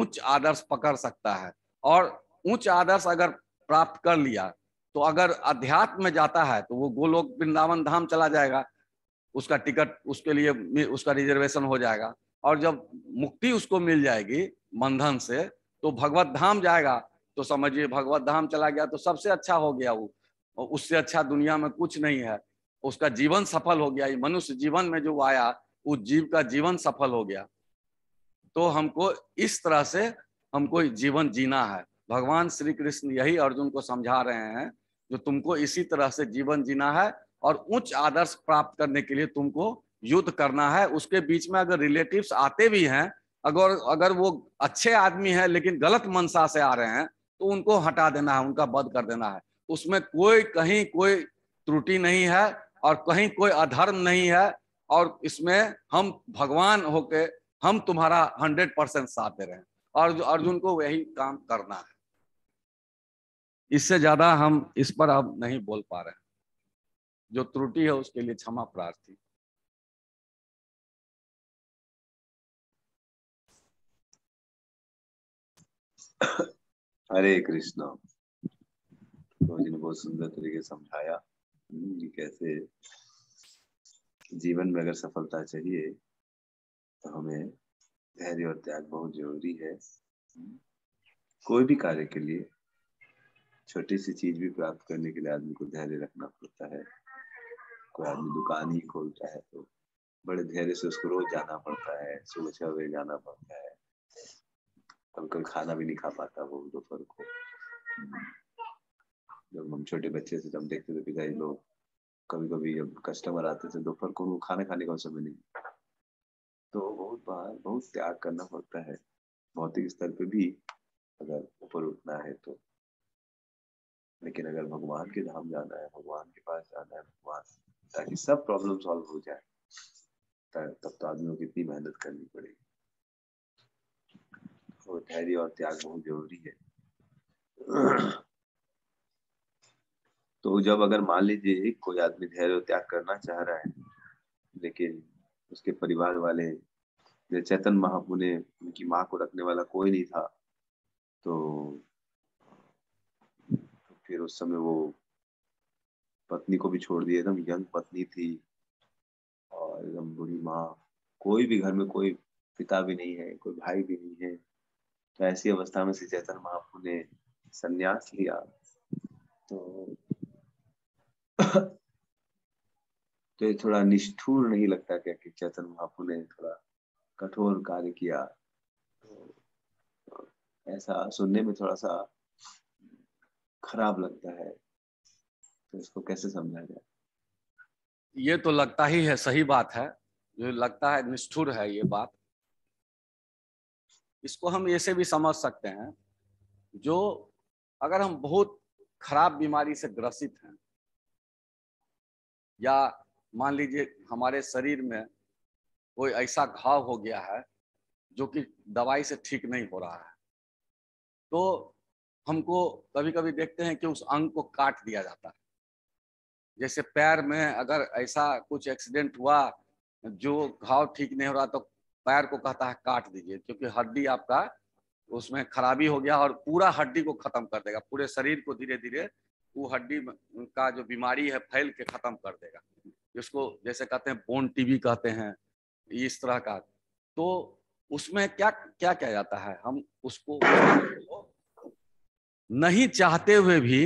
उच्च आदर्श पकड़ सकता है और उच्च आदर्श अगर प्राप्त कर लिया तो अगर अध्यात्म में जाता है तो वो गोलोक वृंदावन धाम चला जाएगा उसका टिकट उसके लिए उसका रिजर्वेशन हो जाएगा और जब मुक्ति उसको मिल जाएगी बंधन से तो भगवत धाम जाएगा तो समझिए भगवत धाम चला गया तो सबसे अच्छा हो गया वो उससे अच्छा दुनिया में कुछ नहीं है उसका जीवन सफल हो गया मनुष्य जीवन में जो आया उस जीव का जीवन सफल हो गया तो हमको इस तरह से हमको जीवन जीना है भगवान श्री कृष्ण यही अर्जुन को समझा रहे हैं जो तुमको इसी तरह से जीवन जीना है और उच्च आदर्श प्राप्त करने के लिए तुमको युद्ध करना है उसके बीच में अगर रिलेटिव्स आते भी हैं अगर अगर वो अच्छे आदमी हैं लेकिन गलत मनसा से आ रहे हैं तो उनको हटा देना है उनका वध कर देना है उसमें कोई कहीं कोई त्रुटि नहीं है और कहीं कोई अधर्म नहीं है और इसमें हम भगवान होके हम तुम्हारा हंड्रेड परसेंट साथ दे रहे हैं और अर्जुन को वही काम करना है इससे ज्यादा हम इस पर अब नहीं बोल पा रहे जो त्रुटि है उसके लिए क्षमा प्रार्थी हरे कृष्णा तो जी ने बहुत सुंदर तरीके से समझाया हम्म, कि कैसे जीवन में अगर सफलता चाहिए तो हमें धैर्य और त्याग बहुत जरूरी है कोई भी कार्य के लिए छोटी सी चीज भी प्राप्त करने के लिए आदमी को धैर्य रखना पड़ता है कोई आदमी दुकान ही खोलता है तो बड़े धैर्य से उसको रोज जाना पड़ता है सुबह छह बजे जाना पड़ता है कभी कभी खाना भी नहीं खा पाता वो दोपहर को जब हम छोटे बच्चे थे तब देखते थे पिताजी लोग कभी कभी जब कस्टमर आते थे दोपहर को उनको खाना खाने का समय नहीं तो बहुत बार बहुत त्याग करना पड़ता है भौतिक स्तर पे भी अगर ऊपर उठना है तो लेकिन अगर भगवान के धाम जाना है भगवान के पास जाना है भगवान ताकि सब प्रॉब्लम सॉल्व हो जाए तब तो आदमियों को कितनी मेहनत करनी पड़ेगी और धैर्य और त्याग बहुत जरूरी है तो जब अगर मान लीजिए कोई आदमी धैर्य और त्याग करना चाह रहा है लेकिन उसके परिवार वाले चैतन महापू ने उनकी माँ को रखने वाला कोई नहीं था तो फिर उस समय वो पत्नी को भी छोड़ दिए एकदम यंग पत्नी थी और एकदम बुरी माँ कोई भी घर में कोई पिता भी नहीं है कोई भाई भी नहीं है तो ऐसी अवस्था में श्री चैतन्य महाप्रभु ने संन्यास लिया तो तो ये थोड़ा निष्ठुर नहीं लगता क्या कि चैतन्य महाप्रु ने थोड़ा कठोर कार्य किया तो ऐसा सुनने में थोड़ा सा खराब लगता है तो इसको कैसे समझा जाए ये तो लगता ही है सही बात है जो लगता है निष्ठुर है ये बात इसको हम ऐसे भी समझ सकते हैं जो अगर हम बहुत खराब बीमारी से ग्रसित हैं या मान लीजिए हमारे शरीर में कोई ऐसा घाव हो गया है जो कि दवाई से ठीक नहीं हो रहा है तो हमको कभी कभी देखते हैं कि उस अंग को काट दिया जाता है जैसे पैर में अगर ऐसा कुछ एक्सीडेंट हुआ जो घाव ठीक नहीं हो रहा तो पैर को कहता है काट दीजिए क्योंकि हड्डी आपका उसमें खराबी हो गया और पूरा हड्डी को खत्म कर देगा पूरे शरीर को धीरे धीरे वो हड्डी का जो बीमारी है फैल के खत्म कर देगा जिसको जैसे कहते हैं बोन टीबी कहते हैं इस तरह का तो उसमें क्या क्या क्या जाता है हम उसको नहीं चाहते हुए भी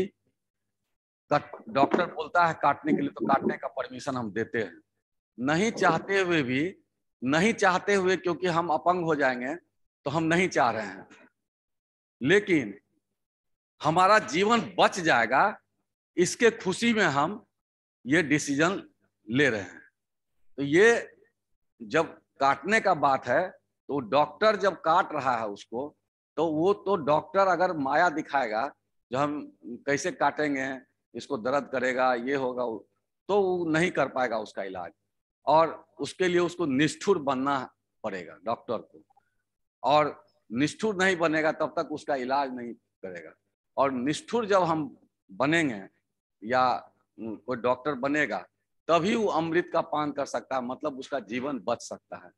डॉक्टर बोलता है काटने के लिए तो काटने का परमिशन हम देते हैं नहीं चाहते हुए भी नहीं चाहते हुए क्योंकि हम अपंग हो जाएंगे तो हम नहीं चाह रहे हैं लेकिन हमारा जीवन बच जाएगा इसके खुशी में हम ये डिसीजन ले रहे हैं तो ये जब काटने का बात है तो डॉक्टर जब काट रहा है उसको तो वो तो डॉक्टर अगर माया दिखाएगा जो हम कैसे काटेंगे इसको दर्द करेगा ये होगा तो वो नहीं कर पाएगा उसका इलाज और उसके लिए उसको निष्ठुर बनना पड़ेगा डॉक्टर को और निष्ठुर नहीं बनेगा तब तक उसका इलाज नहीं करेगा और निष्ठुर जब हम बनेंगे या कोई डॉक्टर बनेगा तभी वो अमृत का पान कर सकता है मतलब उसका जीवन बच सकता है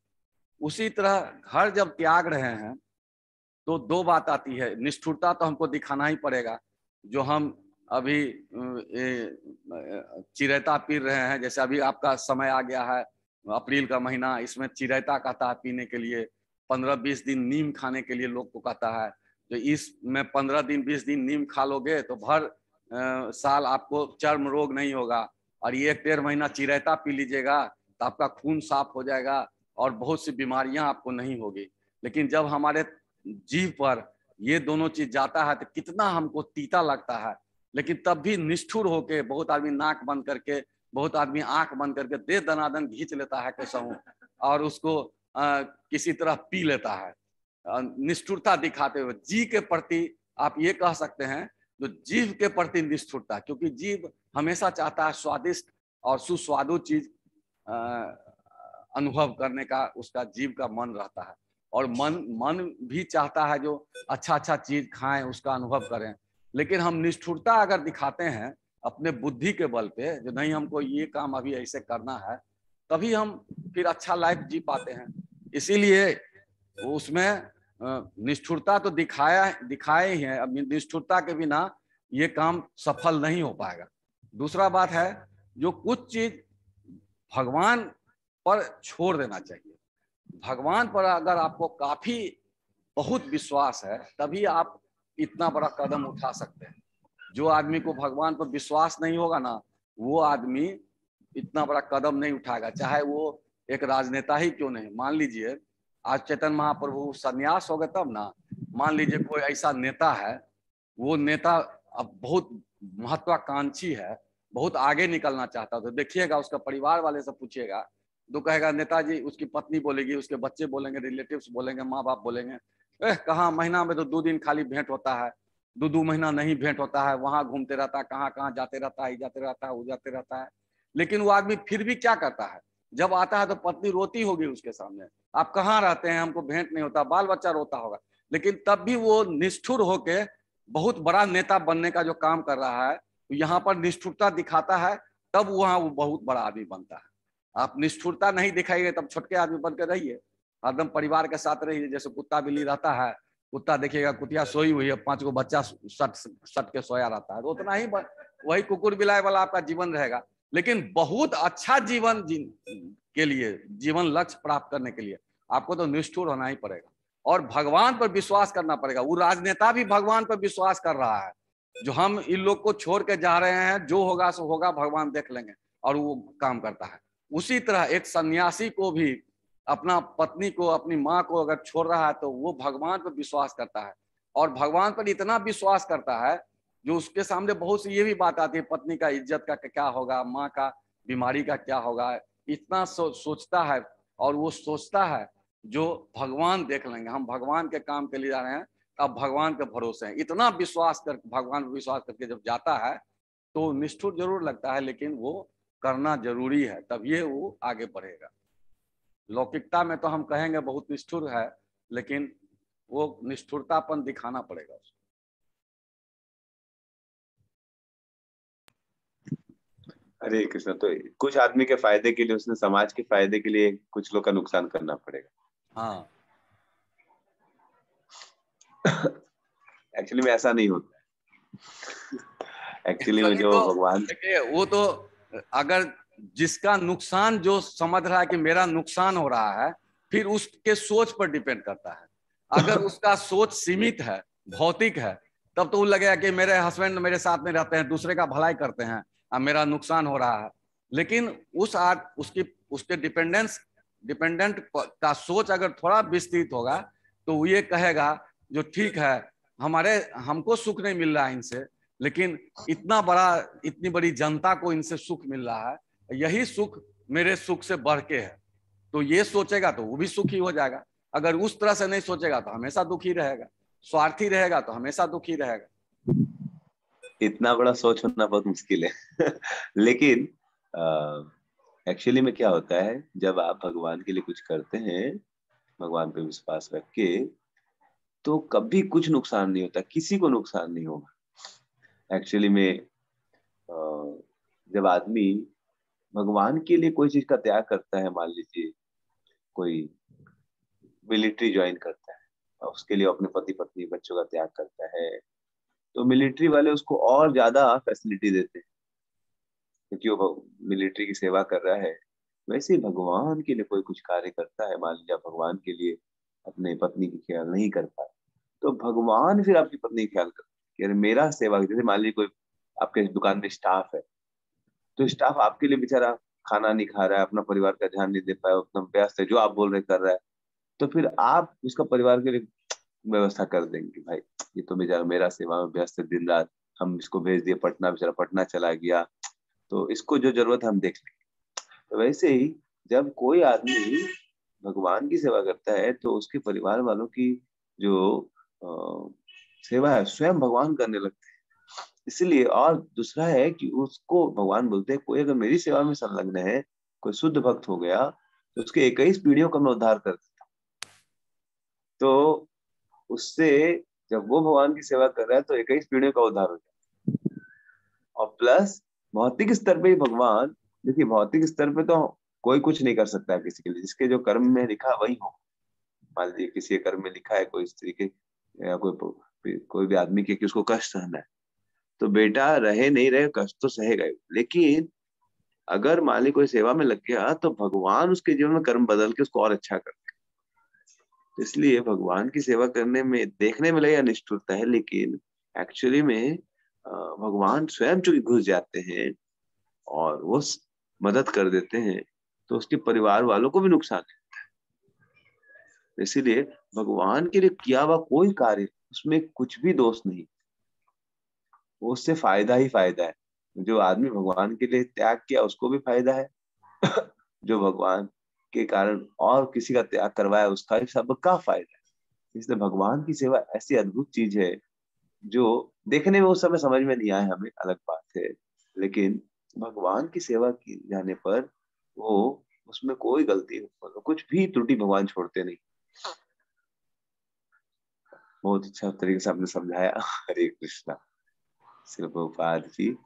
उसी तरह घर जब त्याग रहे हैं तो दो बात आती है निष्ठुरता तो हमको दिखाना ही पड़ेगा जो हम अभी चिरैता पी रहे हैं जैसे अभी आपका समय आ गया है अप्रैल का महीना इसमें चिरैता कहता है पीने के लिए पंद्रह बीस दिन नीम खाने के लिए लोग को कहता है तो इसमें पंद्रह दिन बीस दिन नीम खा लोगे तो भर साल आपको चर्म रोग नहीं होगा और ये एक डेढ़ महीना चिरैता पी लीजिएगा तो आपका खून साफ हो जाएगा और बहुत सी बीमारियां आपको नहीं होगी लेकिन जब हमारे जीव पर ये दोनों चीज जाता है तो कितना हमको तीता लगता है लेकिन तब भी निष्ठुर होके बहुत आदमी नाक बंद करके बहुत आदमी आंख बंद करके दे दनादन घींच लेता है कैसा हूँ और उसको आ, किसी तरह पी लेता है निष्ठुरता दिखाते हुए जी के प्रति आप ये कह सकते हैं जो जीव के प्रति निष्ठुरता क्योंकि जीव हमेशा चाहता है स्वादिष्ट और सुस्वादु चीज अनुभव करने का उसका जीव का मन रहता है और मन मन भी चाहता है जो अच्छा अच्छा चीज खाएं उसका अनुभव करें लेकिन हम निष्ठुरता अगर दिखाते हैं अपने बुद्धि के बल पे जो नहीं हमको ये काम अभी ऐसे करना है तभी हम फिर अच्छा लाइफ जी पाते हैं इसीलिए उसमें निष्ठुरता तो दिखाया दिखाए ही है अब निष्ठुरता के बिना ये काम सफल नहीं हो पाएगा दूसरा बात है जो कुछ चीज भगवान पर छोड़ देना चाहिए भगवान पर अगर आपको काफी बहुत विश्वास है तभी आप इतना बड़ा कदम उठा सकते हैं जो आदमी को भगवान पर विश्वास नहीं होगा ना वो आदमी इतना बड़ा कदम नहीं उठाएगा चाहे वो एक राजनेता ही क्यों नहीं मान लीजिए आज चेतन महाप्रभु संन्यास हो गए तब ना मान लीजिए कोई ऐसा नेता है वो नेता अब बहुत महत्वाकांक्षी है बहुत आगे निकलना चाहता तो देखिएगा उसका परिवार वाले से पूछिएगा तो कहेगा नेताजी उसकी पत्नी बोलेगी उसके बच्चे बोलेंगे रिलेटिव्स बोलेंगे माँ बाप बोलेंगे एह कहा महीना में तो दो दिन खाली भेंट होता है दो दो महीना नहीं भेंट होता है वहां घूमते रहता है कहाँ कहाँ जाते रहता है जाते रहता है वो जाते रहता है लेकिन वो आदमी फिर भी क्या करता है जब आता है तो पत्नी रोती होगी उसके सामने आप कहाँ रहते हैं हमको भेंट नहीं होता बाल बच्चा रोता होगा लेकिन तब भी वो निष्ठुर होके बहुत बड़ा नेता बनने का जो काम कर रहा है तो यहाँ पर निष्ठुरता दिखाता है तब वहाँ वो बहुत बड़ा आदमी बनता है आप निष्ठुरता नहीं दिखाइए तब छोटके आदमी बनकर रहिए हरदम परिवार के साथ रहिए जैसे कुत्ता बिल्ली रहता है कुत्ता देखिएगा कुतिया सोई हुई है पांच को बच्चा सट सट के सोया रहता है तो उतना ही वही कुकुर बिलाई वाला आपका जीवन रहेगा लेकिन बहुत अच्छा जीवन जी, के लिए जीवन लक्ष्य प्राप्त करने के लिए आपको तो निष्ठुर होना ही पड़ेगा और भगवान पर विश्वास करना पड़ेगा वो राजनेता भी भगवान पर विश्वास कर रहा है जो हम इन लोग को छोड़ के जा रहे हैं जो होगा सो होगा भगवान देख लेंगे और वो काम करता है उसी तरह एक सन्यासी को भी अपना पत्नी को अपनी माँ को अगर छोड़ रहा है तो वो भगवान पर विश्वास करता है और भगवान पर इतना विश्वास करता है जो उसके सामने बहुत सी ये भी बात आती है पत्नी का इज्जत का क्या होगा माँ का बीमारी का क्या होगा इतना सो, सोचता है और वो सोचता है जो भगवान देख लेंगे हम भगवान के काम के लिए जा रहे हैं अब भगवान के भरोसे हैं इतना विश्वास कर भगवान पर विश्वास करके जब जाता है तो निष्ठुर जरूर लगता है लेकिन वो करना जरूरी है तब ये वो आगे बढ़ेगा लौकिकता में तो हम कहेंगे बहुत निष्ठुर है लेकिन वो निष्ठुरतापन दिखाना पड़ेगा उसको हरे कृष्ण तो कुछ आदमी के फायदे के लिए उसने समाज के फायदे के लिए कुछ लोग का नुकसान करना पड़ेगा हाँ एक्चुअली में ऐसा नहीं होता एक्चुअली में जो तो भगवान वो तो अगर जिसका नुकसान जो समझ रहा है कि मेरा नुकसान हो रहा है फिर उसके सोच पर डिपेंड करता है अगर उसका सोच सीमित है भौतिक है तब तो वो लगेगा कि मेरे हस्बैंड मेरे साथ में रहते हैं दूसरे का भलाई करते हैं और मेरा नुकसान हो रहा है लेकिन उस आर्ट उसकी उसके डिपेंडेंस डिपेंडेंट का सोच अगर थोड़ा विस्तृत होगा तो ये कहेगा जो ठीक है हमारे हमको सुख नहीं मिल रहा है इनसे लेकिन इतना बड़ा इतनी बड़ी जनता को इनसे सुख मिल रहा है यही सुख मेरे सुख से बढ़ के है तो ये सोचेगा तो वो भी सुखी हो जाएगा अगर उस तरह से नहीं सोचेगा तो हमेशा दुखी रहेगा स्वार्थी रहेगा तो हमेशा दुखी रहेगा इतना बड़ा सोच होना बहुत मुश्किल है लेकिन एक्चुअली में क्या होता है जब आप भगवान के लिए कुछ करते हैं भगवान पे विश्वास रख के तो कभी कुछ नुकसान नहीं होता किसी को नुकसान नहीं होगा एक्चुअली में जब आदमी भगवान के लिए कोई चीज का त्याग करता है मान लीजिए कोई मिलिट्री ज्वाइन करता है उसके लिए अपने पति पत्नी बच्चों का त्याग करता है तो मिलिट्री वाले उसको और ज्यादा फैसिलिटी देते हैं क्योंकि वो मिलिट्री की सेवा कर रहा है वैसे भगवान के लिए कोई कुछ कार्य करता है मान लीजिए भगवान के लिए अपने पत्नी की ख्याल नहीं कर पाए तो भगवान फिर आपकी पत्नी ख्याल कर मेरा सेवा जैसे मान लीजिए कोई आपके दुकान में स्टाफ है तो स्टाफ आपके लिए बेचारा खाना नहीं खा रहा है अपना परिवार का ध्यान नहीं दे पाया अपना व्यस्त है जो आप बोल रहे कर रहा है तो फिर आप उसका परिवार के लिए व्यवस्था कर देंगे भाई ये तो बेचारा मेरा सेवा में व्यस्त है दिन रात हम इसको भेज दिए पटना बेचारा पटना चला गया तो इसको जो जरूरत हम देख लेंगे तो वैसे ही जब कोई आदमी भगवान की सेवा करता है तो उसके परिवार वालों की जो आ, सेवा है स्वयं भगवान करने लगते हैं इसीलिए और दूसरा है कि उसको भगवान बोलते हैं कोई अगर मेरी सेवा में संलग्न है कोई शुद्ध भक्त हो गया तो उसके इक्कीस पीढ़ियों का मैं उद्धार कर देता तो उससे जब वो भगवान की सेवा कर रहा है तो इक्कीस पीढ़ियों का उद्धार हो जाता और प्लस भौतिक स्तर पे भगवान देखिए भौतिक स्तर पे तो कोई कुछ नहीं कर सकता है किसी के लिए जिसके जो कर्म में लिखा वही हो मान लीजिए किसी कर्म में लिखा है कोई स्त्री के या कोई कोई भी आदमी के कि उसको कष्ट सहना है तो बेटा रहे नहीं रहे कष्ट तो सहे गए लेकिन अगर मालिक कोई सेवा में लग गया तो भगवान उसके जीवन में कर्म बदल के उसको और अच्छा कर दे इसलिए भगवान की सेवा करने में देखने में लगे निष्ठुरता है लेकिन एक्चुअली में भगवान स्वयं चूंकि घुस जाते हैं और वो मदद कर देते हैं तो उसके परिवार वालों को भी नुकसान है इसीलिए भगवान के लिए किया हुआ कोई कार्य उसमें कुछ भी दोष नहीं उससे फायदा ही फायदा है जो आदमी भगवान के लिए त्याग किया उसको भी फायदा है जो भगवान के कारण और किसी का त्याग करवाया उसका भी सबका फायदा है इसलिए भगवान की सेवा ऐसी अद्भुत चीज है जो देखने में उस समय समझ में नहीं आया हमें अलग बात है लेकिन भगवान की सेवा की जाने पर वो उसमें कोई गलती मतलब कुछ भी त्रुटि भगवान छोड़ते नहीं हाँ। बहुत अच्छा तरीके से आपने समझाया हरे कृष्णा Srila Prabhupada aqui.